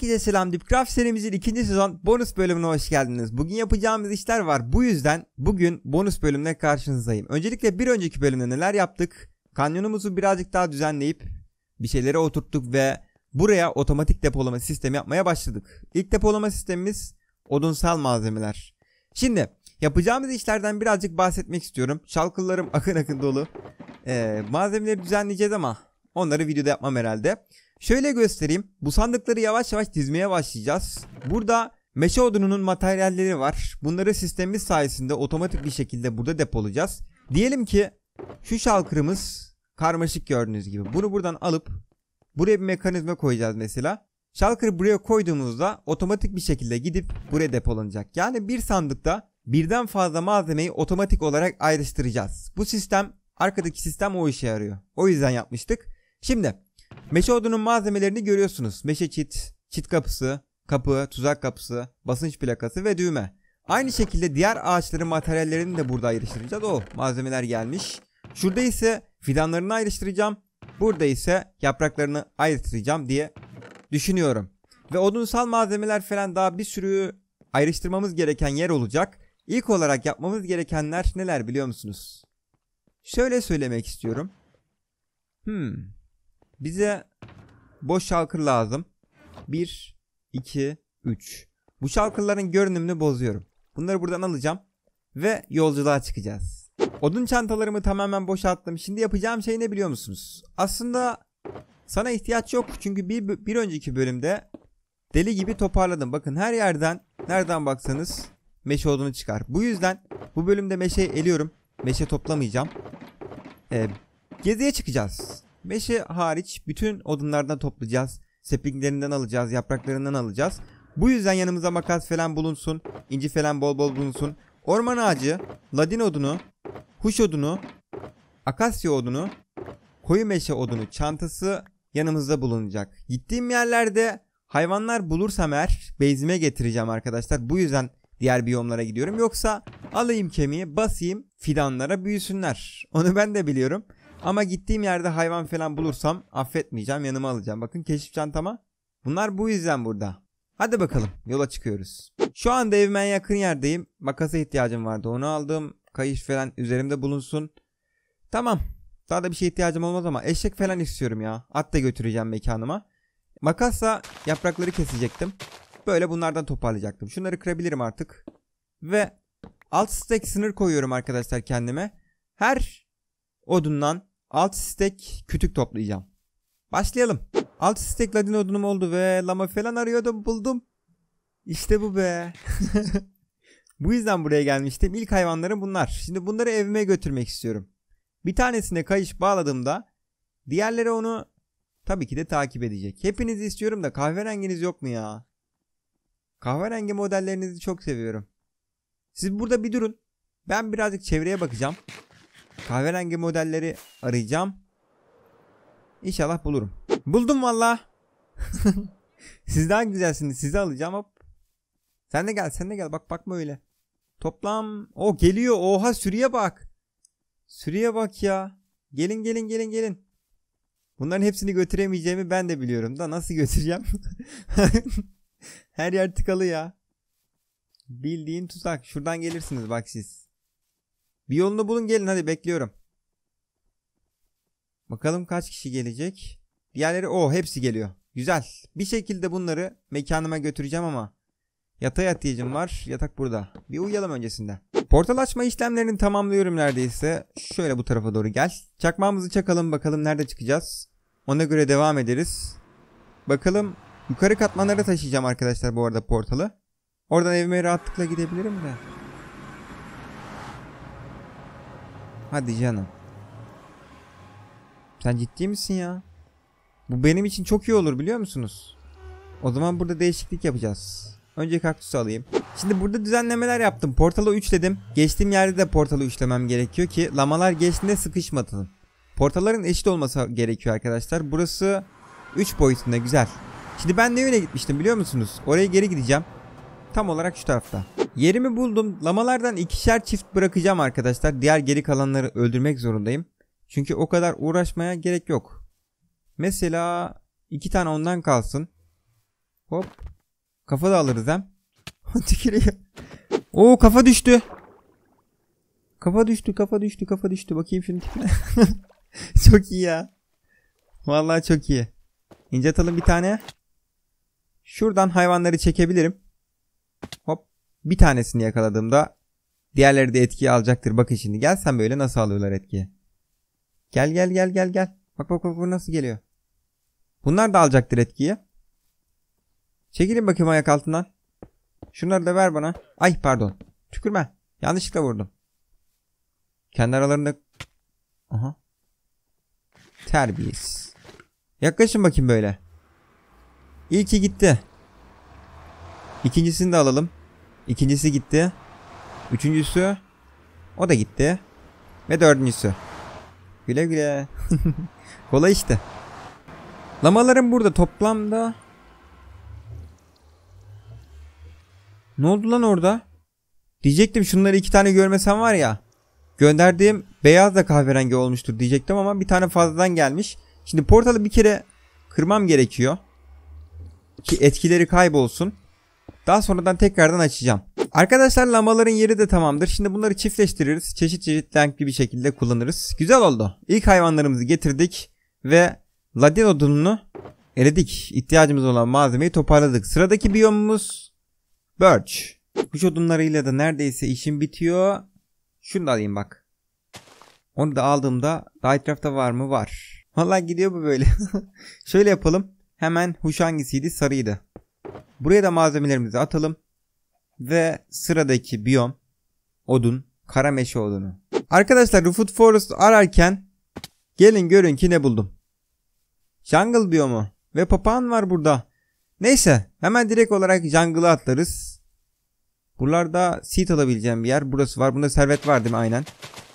Herkese selam Dipcraft serimizin ikinci sezon bonus bölümüne hoş geldiniz. Bugün yapacağımız işler var. Bu yüzden bugün bonus bölümüne karşınızdayım. Öncelikle bir önceki bölümde neler yaptık? Kanyonumuzu birazcık daha düzenleyip bir şeylere oturttuk ve buraya otomatik depolama sistemi yapmaya başladık. İlk depolama sistemimiz odunsal malzemeler. Şimdi yapacağımız işlerden birazcık bahsetmek istiyorum. Çalkıllarım akın akın dolu. Ee, malzemeleri düzenleyeceğiz ama onları videoda yapmam herhalde. Şöyle göstereyim. Bu sandıkları yavaş yavaş dizmeye başlayacağız. Burada meşe odununun materyalleri var. Bunları sistemimiz sayesinde otomatik bir şekilde burada depolayacağız. Diyelim ki şu şalkırımız karmaşık gördüğünüz gibi. Bunu buradan alıp buraya bir mekanizma koyacağız mesela. Şalkırı buraya koyduğumuzda otomatik bir şekilde gidip buraya depolanacak. Yani bir sandıkta birden fazla malzemeyi otomatik olarak ayrıştıracağız. Bu sistem arkadaki sistem o işe yarıyor. O yüzden yapmıştık. Şimdi Meşe odunun malzemelerini görüyorsunuz. Meşe çit, çit kapısı, kapı, tuzak kapısı, basınç plakası ve düğme. Aynı şekilde diğer ağaçların materyallerini de burada ayrıştıracağız. O oh, malzemeler gelmiş. Şurada ise fidanlarını ayrıştıracağım. Burada ise yapraklarını ayrıştıracağım diye düşünüyorum. Ve odunsal malzemeler falan daha bir sürü ayrıştırmamız gereken yer olacak. İlk olarak yapmamız gerekenler neler biliyor musunuz? Şöyle söylemek istiyorum. Hmm. Bize boş şalkır lazım. 1, 2, 3. Bu şalkırların görünümünü bozuyorum. Bunları buradan alacağım. Ve yolculuğa çıkacağız. Odun çantalarımı tamamen boşalttım. Şimdi yapacağım şey ne biliyor musunuz? Aslında sana ihtiyaç yok. Çünkü bir, bir önceki bölümde deli gibi toparladım. Bakın her yerden nereden baksanız meşe odunu çıkar. Bu yüzden bu bölümde meşe eliyorum. Meşe toplamayacağım. Ee, geziye çıkacağız. Meşe hariç bütün odunlardan toplayacağız. Sepiklerinden alacağız, yapraklarından alacağız. Bu yüzden yanımıza makas falan bulunsun. inci falan bol bol bulunsun. Orman ağacı, ladin odunu, huş odunu, akasya odunu, koyu meşe odunu çantası yanımızda bulunacak. Gittiğim yerlerde hayvanlar bulursam eğer bezime getireceğim arkadaşlar. Bu yüzden diğer biyomlara gidiyorum. Yoksa alayım kemiği basayım fidanlara büyüsünler. Onu ben de biliyorum. Ama gittiğim yerde hayvan falan bulursam affetmeyeceğim yanıma alacağım. Bakın keşif çantama. Bunlar bu yüzden burada. Hadi bakalım yola çıkıyoruz. Şu anda evime en yakın yerdeyim. Makasa ihtiyacım vardı onu aldım. Kayış falan üzerimde bulunsun. Tamam. Daha da bir şey ihtiyacım olmaz ama eşek falan istiyorum ya. At da götüreceğim mekanıma. Makasla yaprakları kesecektim. Böyle bunlardan toparlayacaktım. Şunları kırabilirim artık. Ve alt stack sınır koyuyorum arkadaşlar kendime. Her odundan Alt stack kütük toplayacağım. Başlayalım. Alt stack ladin odunum oldu ve lama falan arıyordum buldum. İşte bu be. bu yüzden buraya gelmiştim. İlk hayvanlarım bunlar. Şimdi bunları evime götürmek istiyorum. Bir tanesine kayış bağladığımda diğerleri onu tabii ki de takip edecek. Hepinizi istiyorum da kahverenginiz yok mu ya? Kahverengi modellerinizi çok seviyorum. Siz burada bir durun. Ben birazcık çevreye bakacağım kahverengi modelleri arayacağım. İnşallah bulurum. Buldum valla. siz güzelsiniz. Sizi alacağım hop. Sen de gel sen de gel. Bak bakma öyle. Toplam o geliyor. Oha sürüye bak. Sürüye bak ya. Gelin gelin gelin gelin. Bunların hepsini götüremeyeceğimi ben de biliyorum da nasıl götüreceğim? Her yer tıkalı ya. Bildiğin tuzak. Şuradan gelirsiniz bak siz. Bir yolunu bulun gelin hadi bekliyorum. Bakalım kaç kişi gelecek. Diğerleri o oh, hepsi geliyor. Güzel. Bir şekilde bunları mekanıma götüreceğim ama yatağa ihtiyacım var. Yatak burada. Bir uyuyalım öncesinde. Portal açma işlemlerini tamamlıyorum neredeyse. Şöyle bu tarafa doğru gel. Çakmağımızı çakalım bakalım nerede çıkacağız. Ona göre devam ederiz. Bakalım yukarı katmanlara taşıyacağım arkadaşlar bu arada portalı. Oradan evime rahatlıkla gidebilirim de. Hadi canım. Sen ciddi misin ya? Bu benim için çok iyi olur biliyor musunuz? O zaman burada değişiklik yapacağız. Önce kaktüsü alayım. Şimdi burada düzenlemeler yaptım. Portalı 3 dedim. Geçtiğim yerde de portalı 3'lemem gerekiyor ki lamalar geçtiğinde sıkışmasın. Portaların eşit olması gerekiyor arkadaşlar. Burası 3 boyutunda güzel. Şimdi ben ne yöne gitmiştim biliyor musunuz? Oraya geri gideceğim. Tam olarak şu tarafta. Yerimi buldum. Lamalardan ikişer çift bırakacağım arkadaşlar. Diğer geri kalanları öldürmek zorundayım. Çünkü o kadar uğraşmaya gerek yok. Mesela iki tane ondan kalsın. Hop. Kafa da alırız hem. Tükürüyor. Oo kafa düştü. Kafa düştü kafa düştü kafa düştü. Bakayım şimdi. çok iyi ya. Vallahi çok iyi. İnce atalım bir tane. Şuradan hayvanları çekebilirim. Hop bir tanesini yakaladığımda diğerleri de etkiyi alacaktır. Bakın şimdi gel sen böyle nasıl alıyorlar etkiyi. Gel gel gel gel gel. Bak bak bak bu nasıl geliyor. Bunlar da alacaktır etkiyi. Çekilin bakayım ayak altından. Şunları da ver bana. Ay pardon. Tükürme. Yanlışlıkla vurdum. Kendi aralarında... Aha. Terbiyesiz. Yaklaşın bakayım böyle. İlki gitti. İkincisini de alalım. İkincisi gitti. Üçüncüsü o da gitti. Ve dördüncüsü. Güle güle. Kolay işte. Lamaların burada toplamda Ne oldu lan orada? Diyecektim şunları iki tane görmesem var ya. Gönderdiğim beyaz da kahverengi olmuştur diyecektim ama bir tane fazladan gelmiş. Şimdi portalı bir kere kırmam gerekiyor. Ki etkileri kaybolsun. Daha sonradan tekrardan açacağım. Arkadaşlar lambaların yeri de tamamdır. Şimdi bunları çiftleştiririz. Çeşit çeşit renkli bir şekilde kullanırız. Güzel oldu. İlk hayvanlarımızı getirdik ve ladin odununu eledik. İhtiyacımız olan malzemeyi toparladık. Sıradaki biyomumuz birch. Kuş odunlarıyla da neredeyse işim bitiyor. Şunu da alayım bak. Onu da aldığımda daha etrafta var mı? Var. Vallahi gidiyor bu böyle. Şöyle yapalım. Hemen huş hangisiydi? Sarıydı. Buraya da malzemelerimizi atalım. Ve sıradaki biyom odun, kara meşe odunu. Arkadaşlar Root Forest ararken gelin görün ki ne buldum. Jungle biyomu ve papağan var burada. Neyse hemen direkt olarak jungle'a atlarız. Buralarda seat alabileceğim bir yer. Burası var. Bunda servet var değil mi? Aynen.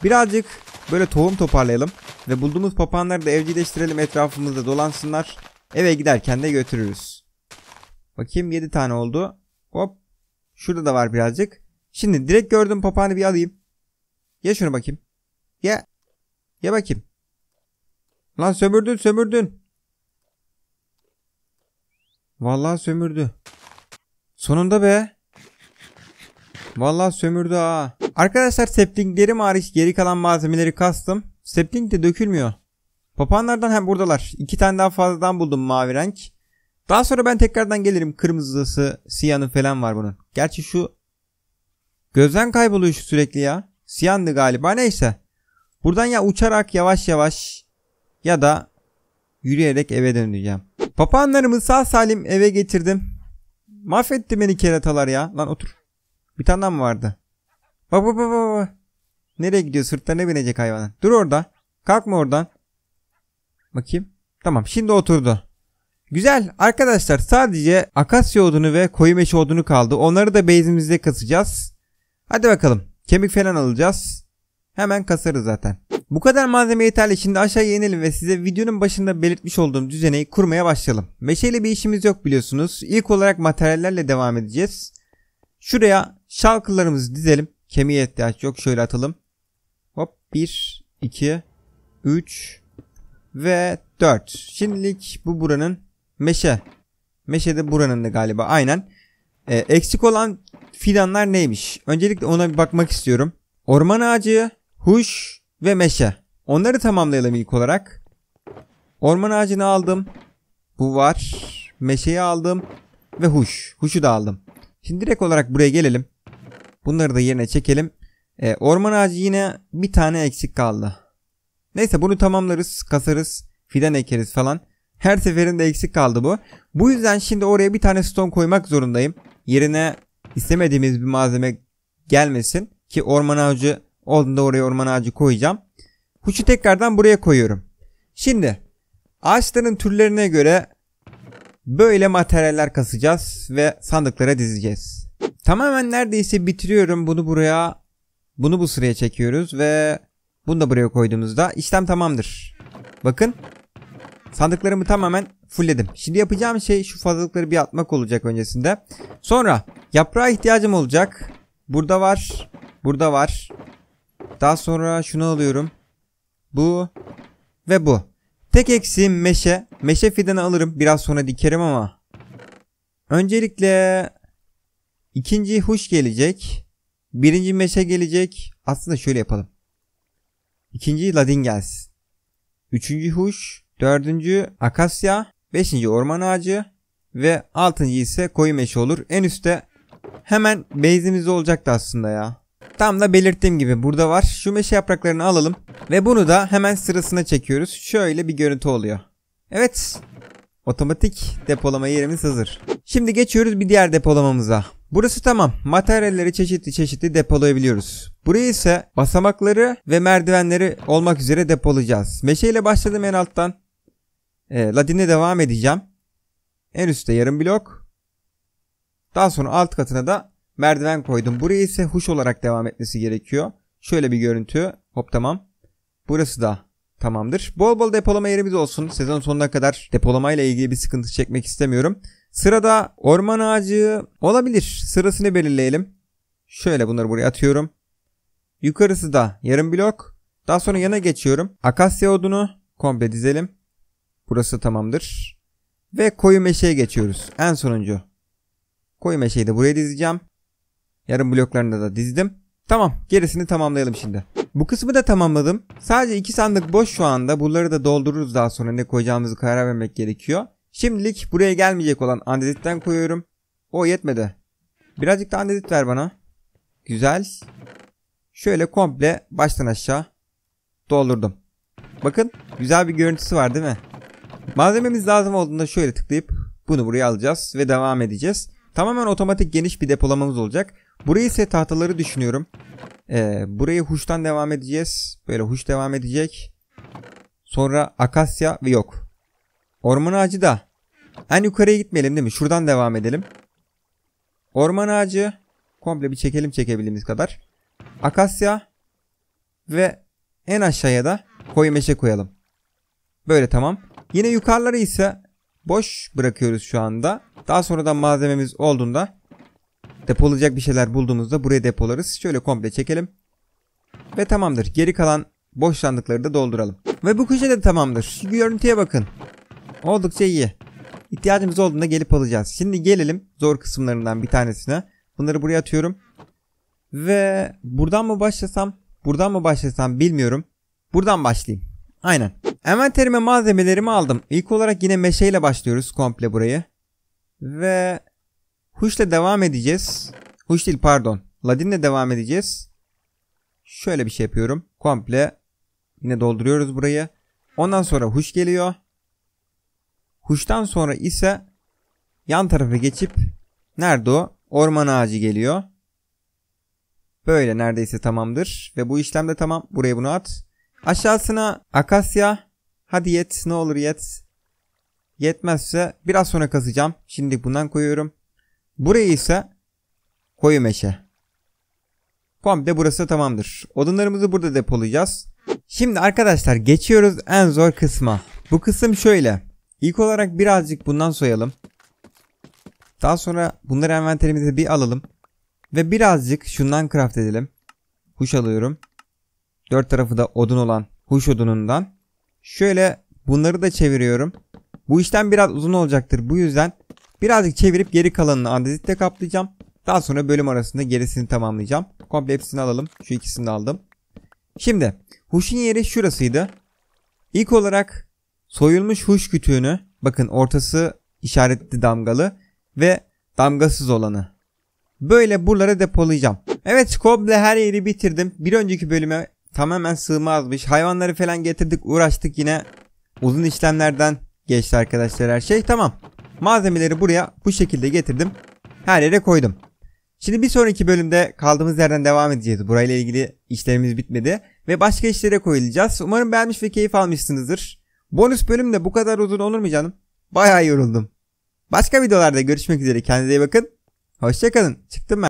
Birazcık böyle tohum toparlayalım. Ve bulduğumuz papağanları da evcilleştirelim etrafımızda dolansınlar. Eve giderken de götürürüz. Bakayım 7 tane oldu. Hop. Şurada da var birazcık. Şimdi direkt gördüm papağanı bir alayım. Ya şunu bakayım. Ya. Ya bakayım. Lan sömürdün sömürdün. Vallahi sömürdü. Sonunda be. Vallahi sömürdü ha. Arkadaşlar septinglerim hariç geri kalan malzemeleri kastım. Septing de dökülmüyor. Papağanlardan hem buradalar. İki tane daha fazladan buldum mavi renk. Daha sonra ben tekrardan gelirim. Kırmızısı, siyanı falan var bunun. Gerçi şu gözden kayboluyor şu sürekli ya. Siyandı galiba neyse. Buradan ya uçarak yavaş yavaş ya da yürüyerek eve döneceğim. Papağanlarımı sağ salim eve getirdim. Mahvetti beni keratalar ya. Lan otur. Bir tane mı vardı? Bak bak bak bak. Nereye gidiyor? Sırtlarına binecek hayvanın. Dur orada. Kalkma oradan. Bakayım. Tamam şimdi oturdu. Güzel. Arkadaşlar sadece akasya odunu ve koyu meşe odunu kaldı. Onları da base'imizde kasacağız. Hadi bakalım. Kemik falan alacağız. Hemen kasarız zaten. Bu kadar malzeme yeterli. Şimdi aşağıya inelim ve size videonun başında belirtmiş olduğum düzeneyi kurmaya başlayalım. Meşeyle bir işimiz yok biliyorsunuz. İlk olarak materyallerle devam edeceğiz. Şuraya şalkılarımızı dizelim. Kemiğe ihtiyaç yok. Şöyle atalım. Hop 1, 2, 3 ve 4. Şimdilik bu buranın Meşe. Meşe de buranın da galiba. Aynen. E, eksik olan fidanlar neymiş? Öncelikle ona bir bakmak istiyorum. Orman ağacı, huş ve meşe. Onları tamamlayalım ilk olarak. Orman ağacını aldım. Bu var. Meşeyi aldım. Ve huş. Huşu da aldım. Şimdi direkt olarak buraya gelelim. Bunları da yerine çekelim. E, orman ağacı yine bir tane eksik kaldı. Neyse bunu tamamlarız, kasarız, fidan ekeriz falan. Her seferinde eksik kaldı bu. Bu yüzden şimdi oraya bir tane stone koymak zorundayım. Yerine istemediğimiz bir malzeme gelmesin. Ki orman ağacı olduğunda oraya orman ağacı koyacağım. Huçu tekrardan buraya koyuyorum. Şimdi ağaçların türlerine göre böyle materyaller kasacağız ve sandıklara dizeceğiz. Tamamen neredeyse bitiriyorum bunu buraya. Bunu bu sıraya çekiyoruz ve bunu da buraya koyduğumuzda işlem tamamdır. Bakın Sandıklarımı tamamen fullledim. Şimdi yapacağım şey şu fazlalıkları bir atmak olacak öncesinde. Sonra yaprağa ihtiyacım olacak. Burada var. Burada var. Daha sonra şunu alıyorum. Bu ve bu. Tek eksiğim meşe. Meşe fidanı alırım. Biraz sonra dikerim ama. Öncelikle ikinci huş gelecek. Birinci meşe gelecek. Aslında şöyle yapalım. İkinci ladin gelsin. Üçüncü huş. Dördüncü akasya. Beşinci orman ağacı. Ve altıncı ise koyu meşe olur. En üstte hemen base'imiz olacaktı aslında ya. Tam da belirttiğim gibi burada var. Şu meşe yapraklarını alalım. Ve bunu da hemen sırasına çekiyoruz. Şöyle bir görüntü oluyor. Evet. Otomatik depolama yerimiz hazır. Şimdi geçiyoruz bir diğer depolamamıza. Burası tamam. Materyalleri çeşitli çeşitli depolayabiliyoruz. Burayı ise basamakları ve merdivenleri olmak üzere depolayacağız. Meşeyle başladım en alttan. E, ee, Ladin'e devam edeceğim. En üstte yarım blok. Daha sonra alt katına da merdiven koydum. Buraya ise huş olarak devam etmesi gerekiyor. Şöyle bir görüntü. Hop tamam. Burası da tamamdır. Bol bol depolama yerimiz olsun. Sezon sonuna kadar depolamayla ilgili bir sıkıntı çekmek istemiyorum. Sırada orman ağacı olabilir. Sırasını belirleyelim. Şöyle bunları buraya atıyorum. Yukarısı da yarım blok. Daha sonra yana geçiyorum. Akasya odunu komple dizelim. Burası tamamdır. Ve koyu meşeye geçiyoruz. En sonuncu. Koyu meşeyi de buraya dizeceğim. yarın bloklarını da dizdim. Tamam gerisini tamamlayalım şimdi. Bu kısmı da tamamladım. Sadece iki sandık boş şu anda. Bunları da doldururuz daha sonra ne koyacağımızı karar vermek gerekiyor. Şimdilik buraya gelmeyecek olan andezitten koyuyorum. O yetmedi. Birazcık da andezit ver bana. Güzel. Şöyle komple baştan aşağı doldurdum. Bakın güzel bir görüntüsü var değil mi? Malzememiz lazım olduğunda şöyle tıklayıp bunu buraya alacağız ve devam edeceğiz. Tamamen otomatik geniş bir depolamamız olacak. Burayı ise tahtaları düşünüyorum. Ee, burayı huştan devam edeceğiz. Böyle huş devam edecek. Sonra akasya ve yok. Orman ağacı da. En yukarıya gitmeyelim değil mi? Şuradan devam edelim. Orman ağacı. Komple bir çekelim çekebildiğimiz kadar. Akasya. Ve en aşağıya da koyu meşe koyalım. Böyle tamam. Yine yukarıları ise boş bırakıyoruz şu anda. Daha sonradan malzememiz olduğunda depolayacak bir şeyler bulduğumuzda buraya depolarız. Şöyle komple çekelim. Ve tamamdır. Geri kalan boş sandıkları da dolduralım. Ve bu köşe de tamamdır. Şu görüntüye bakın. Oldukça iyi. İhtiyacımız olduğunda gelip alacağız. Şimdi gelelim zor kısımlarından bir tanesine. Bunları buraya atıyorum. Ve buradan mı başlasam, buradan mı başlasam bilmiyorum. Buradan başlayayım. Aynen. Envanterime malzemelerimi aldım. İlk olarak yine meşeyle başlıyoruz komple burayı. Ve Huş'la devam edeceğiz. Huş değil pardon. Ladin'le devam edeceğiz. Şöyle bir şey yapıyorum. Komple yine dolduruyoruz burayı. Ondan sonra Huş geliyor. Huş'tan sonra ise yan tarafa geçip nerede o? Orman ağacı geliyor. Böyle neredeyse tamamdır. Ve bu işlem de tamam. Buraya bunu at. Aşağısına akasya Hadi yet ne olur yet. Yetmezse biraz sonra kazacağım. Şimdi bundan koyuyorum. Burayı ise koyu meşe. Komple burası tamamdır. Odunlarımızı burada depolayacağız. Şimdi arkadaşlar geçiyoruz en zor kısma. Bu kısım şöyle. İlk olarak birazcık bundan soyalım. Daha sonra bunları envanterimize bir alalım. Ve birazcık şundan craft edelim. Huş alıyorum. Dört tarafı da odun olan huş odunundan. Şöyle bunları da çeviriyorum. Bu işlem biraz uzun olacaktır. Bu yüzden birazcık çevirip geri kalanını andezitle kaplayacağım. Daha sonra bölüm arasında gerisini tamamlayacağım. Komple hepsini alalım. Şu ikisini aldım. Şimdi huşun yeri şurasıydı. İlk olarak soyulmuş huş kütüğünü bakın ortası işaretli damgalı ve damgasız olanı. Böyle buralara depolayacağım. Evet Skoble her yeri bitirdim. Bir önceki bölüme tamamen sığmazmış. Hayvanları falan getirdik uğraştık yine. Uzun işlemlerden geçti arkadaşlar her şey. Tamam. Malzemeleri buraya bu şekilde getirdim. Her yere koydum. Şimdi bir sonraki bölümde kaldığımız yerden devam edeceğiz. Burayla ilgili işlerimiz bitmedi. Ve başka işlere koyulacağız. Umarım beğenmiş ve keyif almışsınızdır. Bonus bölüm de bu kadar uzun olur mu canım? Bayağı yoruldum. Başka videolarda görüşmek üzere. Kendinize iyi bakın. Hoşçakalın. Çıktım ben.